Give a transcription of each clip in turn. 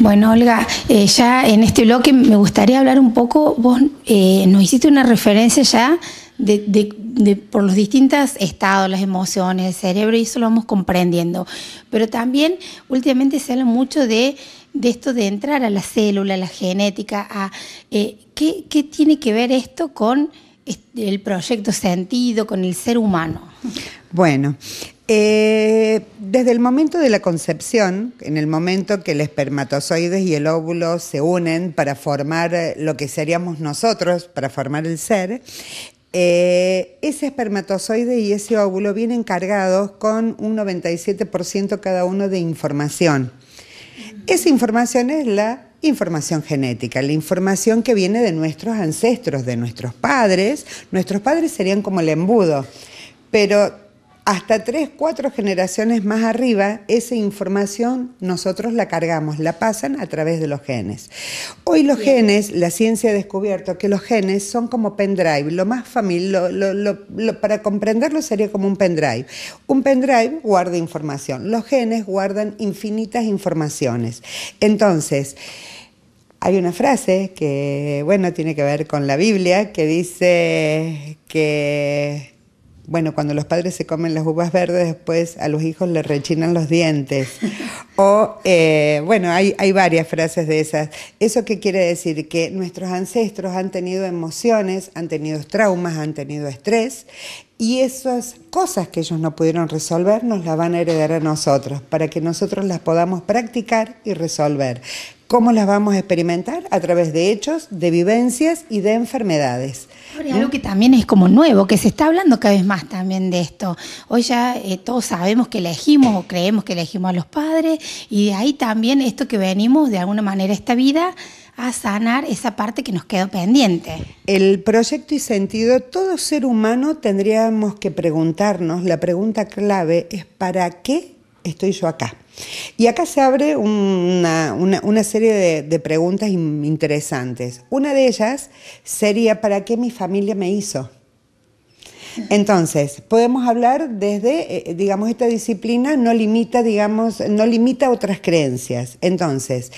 Bueno, Olga, eh, ya en este bloque me gustaría hablar un poco, vos eh, nos hiciste una referencia ya de, por los distintos estados, las emociones, el cerebro, y eso lo vamos comprendiendo. Pero también últimamente se habla mucho de, esto de entrar a la célula, a la genética, a eh, ¿qué, tiene que ver esto con el proyecto sentido, con el ser humano. Bueno, eh, desde el momento de la concepción, en el momento que el espermatozoide y el óvulo se unen para formar eh, lo que seríamos nosotros, para formar el ser, eh, ese espermatozoide y ese óvulo vienen cargados con un 97% cada uno de información. Esa información es la información genética, la información que viene de nuestros ancestros, de nuestros padres. Nuestros padres serían como el embudo, pero hasta tres, cuatro generaciones más arriba, esa información nosotros la cargamos, la pasan a través de los genes. Hoy los genes, la ciencia ha descubierto que los genes son como pendrive, lo más familiar, para comprenderlo sería como un pendrive. Un pendrive guarda información, los genes guardan infinitas informaciones. Entonces, hay una frase que, bueno, tiene que ver con la Biblia, que dice que bueno, cuando los padres se comen las uvas verdes, después a los hijos les rechinan los dientes. O, eh, bueno, hay, hay varias frases de esas. ¿Eso qué quiere decir? Que nuestros ancestros han tenido emociones, han tenido traumas, han tenido estrés, y esas cosas que ellos no pudieron resolver nos las van a heredar a nosotros, para que nosotros las podamos practicar y resolver. ¿Cómo las vamos a experimentar? A través de hechos, de vivencias y de enfermedades algo que también es como nuevo, que se está hablando cada vez más también de esto. Hoy ya eh, todos sabemos que elegimos o creemos que elegimos a los padres y de ahí también esto que venimos de alguna manera esta vida a sanar esa parte que nos quedó pendiente. El proyecto y sentido, todo ser humano tendríamos que preguntarnos, la pregunta clave es ¿para qué estoy yo acá. Y acá se abre una, serie de, preguntas interesantes. Una de ellas sería, ¿para qué mi familia me hizo? Entonces, podemos hablar desde, eh, eh, digamos, esta disciplina no limita, digamos, no limita otras creencias. Entonces,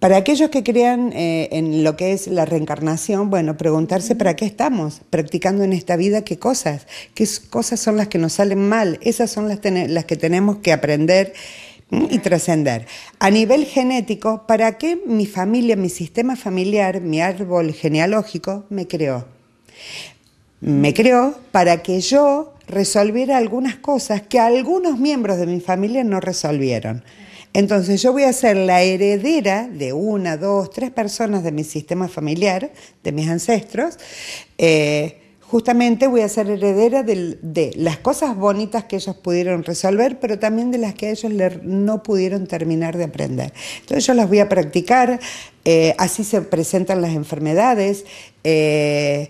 para aquellos que crean eh, en lo que es la reencarnación, bueno, preguntarse para qué estamos practicando en esta vida, qué cosas, qué cosas son las que nos salen mal, esas son las, las que tenemos que aprender y trascender. A nivel genético, ¿para qué mi familia, mi sistema familiar, mi árbol genealógico me creó? Me creó para que yo resolviera algunas cosas que algunos miembros de mi familia no resolvieron. Entonces yo voy a ser la heredera de una, dos, tres personas de mi sistema familiar, de mis ancestros. Eh, justamente voy a ser heredera de, las cosas bonitas que ellos pudieron resolver, pero también de las que ellos no pudieron terminar de aprender. Entonces yo las voy a practicar, eh, así se presentan las enfermedades. Eh,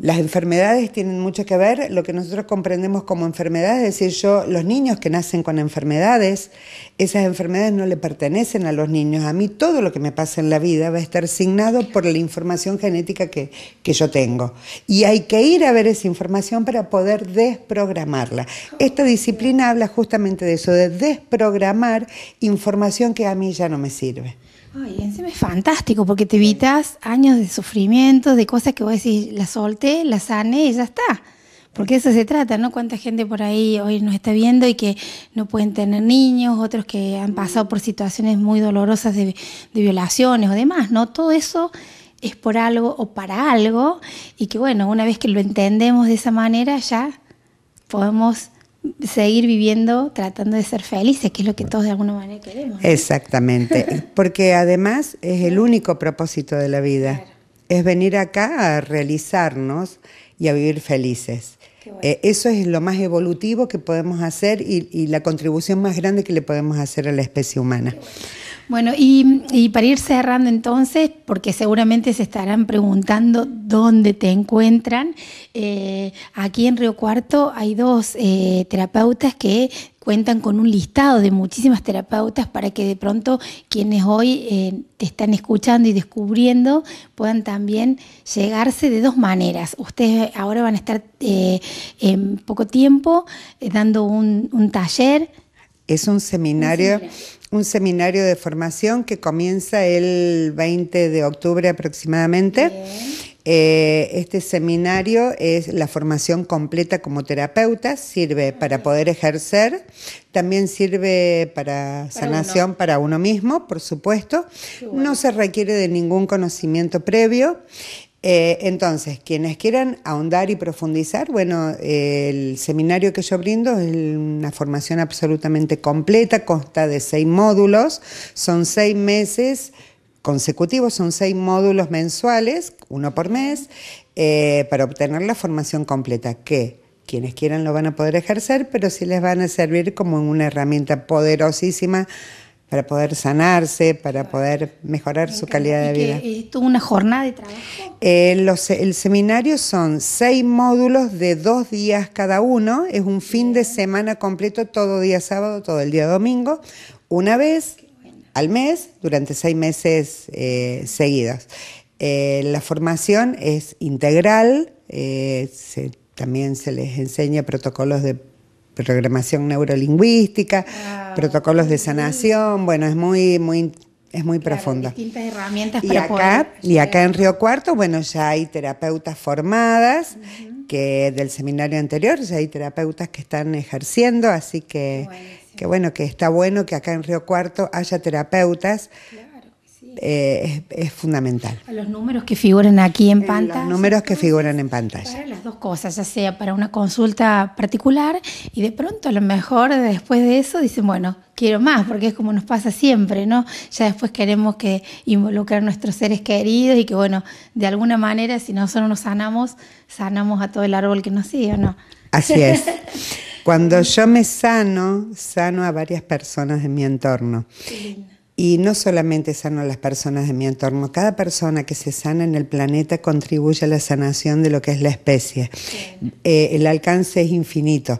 las enfermedades tienen mucho que ver, lo que nosotros comprendemos como enfermedades, es decir, yo, los niños que nacen con enfermedades, esas enfermedades no le pertenecen a los niños. A mí todo lo que me pasa en la vida va a estar signado por la información genética que, yo tengo. Y hay que ir a ver esa información para poder desprogramarla. Esta disciplina habla justamente de eso, de desprogramar información que a mí ya no me sirve. Ay, encima es fantástico porque te evitas años de sufrimiento, de cosas que a decir la solté la sane y ya está. Porque eso se trata, ¿no? Cuánta gente por ahí hoy nos está viendo y que no pueden tener niños, otros que han pasado por situaciones muy dolorosas de, violaciones o demás, ¿no? Todo eso es por algo o para algo y que, bueno, una vez que lo entendemos de esa manera ya podemos seguir viviendo tratando de ser felices, que es lo que todos de alguna manera queremos. Exactamente, porque además es el único propósito de la vida es venir acá a realizarnos y a vivir felices. Eh, eso es lo más evolutivo que podemos hacer y, la contribución más grande que le podemos hacer a la especie humana. Bueno, y, para ir cerrando entonces, porque seguramente se estarán preguntando dónde te encuentran, eh, aquí en Río Cuarto hay dos eh, terapeutas que cuentan con un listado de muchísimas terapeutas para que de pronto quienes hoy eh, te están escuchando y descubriendo puedan también llegarse de dos maneras. Ustedes ahora van a estar eh, en poco tiempo eh, dando un, taller. Es un seminario. Un seminario de formación que comienza el 20 de octubre aproximadamente. Eh, este seminario es la formación completa como terapeuta, sirve para poder ejercer, también sirve para, sanación para uno mismo, por supuesto. No se requiere de ningún conocimiento previo. Eh, entonces, quienes quieran ahondar y profundizar, bueno, el seminario que yo brindo es una formación absolutamente completa, consta de seis módulos, son seis meses consecutivos, son seis módulos mensuales, uno por mes, eh, para obtener la formación completa, que quienes quieran lo van a poder ejercer, pero sí les van a servir como una herramienta poderosísima para poder sanarse, para poder mejorar su calidad de vida. ¿Y tuvo una jornada de trabajo? Eh, los, el seminario son seis módulos de dos días cada uno, es un fin de semana completo, todo día sábado, todo el día domingo, una vez al mes durante seis meses eh, seguidos. Eh, la formación es integral, eh, también se les enseña protocolos de programación neurolingüística, protocolos de sanación, bueno, es muy, muy es muy profunda. Distintas herramientas y para acá, poder. Y acá en Río Cuarto, bueno, ya hay terapeutas formadas que del seminario anterior, ya hay terapeutas que están ejerciendo, así que que bueno, que está bueno que acá en Río Cuarto haya terapeutas. Eh, es, fundamental. los números que figuran aquí en eh, pantalla. Los números que figuran en pantalla. Para las dos cosas, ya sea para una consulta particular y de pronto a lo mejor después de eso dicen, bueno, quiero más, porque es como nos pasa siempre, ¿no? Ya después queremos que involucrar a nuestros seres queridos y que, bueno, de alguna manera, si nosotros nos sanamos, sanamos a todo el árbol que nos sigue, no? Así es. Cuando yo me sano, sano a varias personas de mi entorno. Y no solamente sano a las personas de mi entorno, cada persona que se sana en el planeta contribuye a la sanación de lo que es la especie. Eh, el alcance es infinito.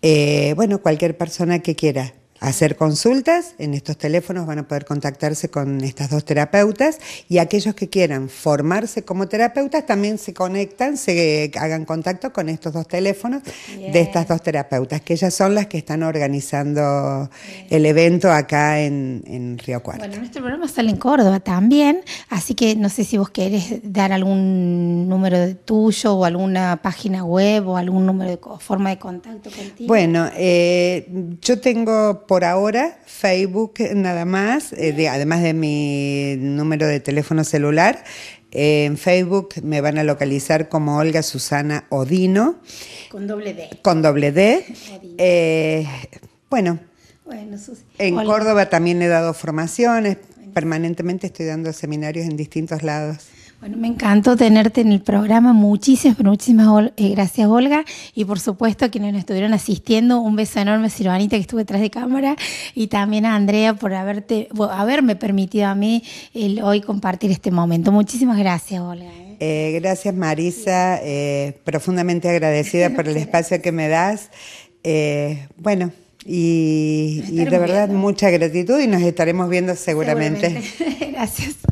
Eh, bueno, cualquier persona que quiera hacer consultas. En estos teléfonos van a poder contactarse con estas dos terapeutas y aquellos que quieran formarse como terapeutas también se conectan, se hagan contacto con estos dos teléfonos de estas dos terapeutas, que ellas son las que están organizando el evento acá en, en Río Cuarto. Bueno, nuestro programa sale en Córdoba también, así que no sé si vos querés dar algún número tuyo o alguna página web o algún número de forma de contacto contigo. Bueno, eh, yo tengo por ahora Facebook eh, nada más, eh, además de mi número de teléfono celular. Eh, en Facebook me van a localizar como Olga Susana Odino. Con doble D. Con doble D. bueno. en Córdoba también he dado formaciones. Permanentemente estoy dando seminarios en distintos lados. Bueno, me encantó tenerte en el programa. Muchísimas, muchísimas eh, gracias, Olga. Y por supuesto, a quienes nos estuvieron asistiendo, un beso enorme a Silvanita, que estuvo detrás de cámara, y también a Andrea por haberte, haberme permitido a mí el, hoy compartir este momento. Muchísimas gracias, Olga. ¿eh? Eh, gracias, Marisa. profundamente agradecida por el espacio que me das. bueno. Y, de verdad, mucha gratitud y nos estaremos viendo seguramente. Gracias.